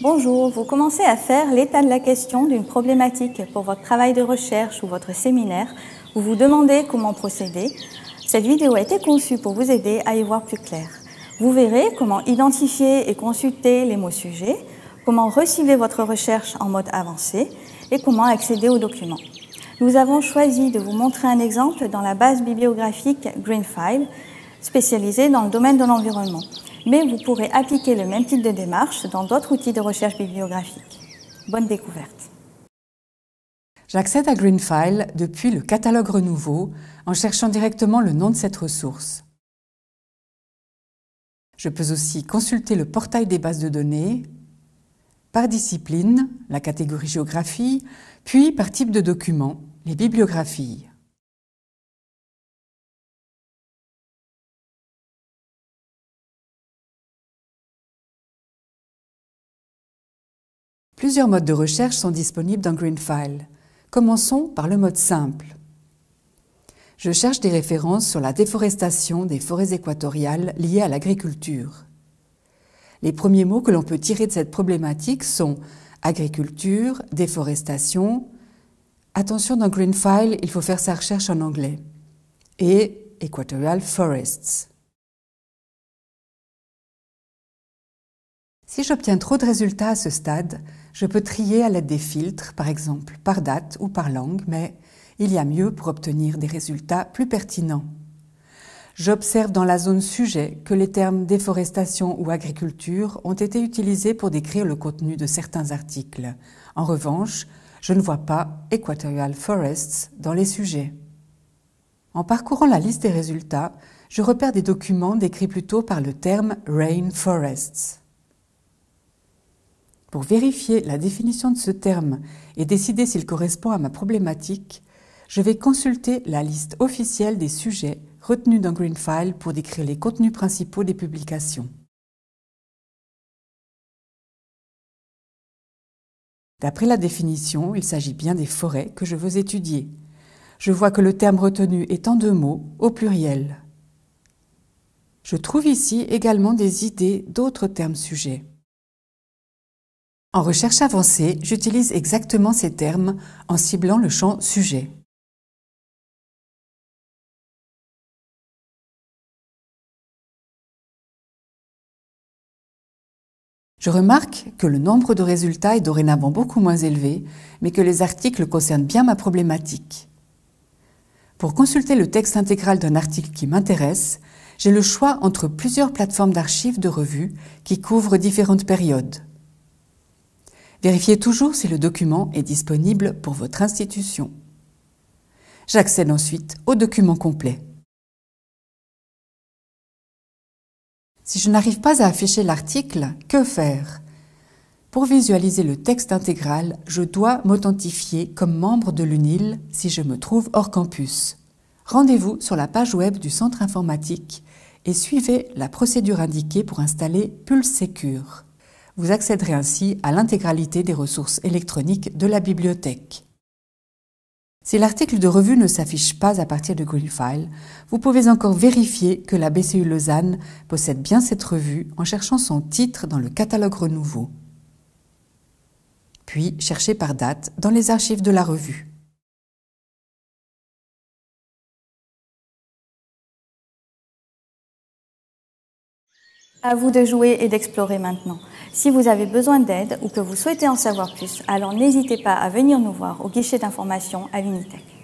Bonjour, vous commencez à faire l'état de la question d'une problématique pour votre travail de recherche ou votre séminaire. Vous vous demandez comment procéder. Cette vidéo a été conçue pour vous aider à y voir plus clair. Vous verrez comment identifier et consulter les mots sujets, comment reciver votre recherche en mode avancé et comment accéder aux documents. Nous avons choisi de vous montrer un exemple dans la base bibliographique Greenfile, spécialisée dans le domaine de l'environnement mais vous pourrez appliquer le même type de démarche dans d'autres outils de recherche bibliographique. Bonne découverte J'accède à Greenfile depuis le catalogue renouveau en cherchant directement le nom de cette ressource. Je peux aussi consulter le portail des bases de données par discipline, la catégorie géographie, puis par type de document, les bibliographies. Plusieurs modes de recherche sont disponibles dans GreenFile. Commençons par le mode simple. Je cherche des références sur la déforestation des forêts équatoriales liées à l'agriculture. Les premiers mots que l'on peut tirer de cette problématique sont agriculture, déforestation. Attention, dans GreenFile, il faut faire sa recherche en anglais. Et Equatorial Forests. Si j'obtiens trop de résultats à ce stade, je peux trier à l'aide des filtres, par exemple par date ou par langue, mais il y a mieux pour obtenir des résultats plus pertinents. J'observe dans la zone sujet que les termes déforestation ou agriculture ont été utilisés pour décrire le contenu de certains articles. En revanche, je ne vois pas Equatorial Forests dans les sujets. En parcourant la liste des résultats, je repère des documents décrits plutôt par le terme Rain Forests. Pour vérifier la définition de ce terme et décider s'il correspond à ma problématique, je vais consulter la liste officielle des sujets retenus dans Greenfile pour décrire les contenus principaux des publications. D'après la définition, il s'agit bien des forêts que je veux étudier. Je vois que le terme retenu est en deux mots, au pluriel. Je trouve ici également des idées d'autres termes sujets. En recherche avancée, j'utilise exactement ces termes en ciblant le champ sujet. Je remarque que le nombre de résultats est dorénavant beaucoup moins élevé, mais que les articles concernent bien ma problématique. Pour consulter le texte intégral d'un article qui m'intéresse, j'ai le choix entre plusieurs plateformes d'archives de revues qui couvrent différentes périodes. Vérifiez toujours si le document est disponible pour votre institution. J'accède ensuite au document complet. Si je n'arrive pas à afficher l'article, que faire Pour visualiser le texte intégral, je dois m'authentifier comme membre de l'UNIL si je me trouve hors campus. Rendez-vous sur la page web du centre informatique et suivez la procédure indiquée pour installer Pulse Secure. Vous accéderez ainsi à l'intégralité des ressources électroniques de la bibliothèque. Si l'article de revue ne s'affiche pas à partir de Greenfile, vous pouvez encore vérifier que la BCU Lausanne possède bien cette revue en cherchant son titre dans le catalogue renouveau. Puis cherchez par date dans les archives de la revue. À vous de jouer et d'explorer maintenant. Si vous avez besoin d'aide ou que vous souhaitez en savoir plus, alors n'hésitez pas à venir nous voir au guichet d'information à l'Unitech.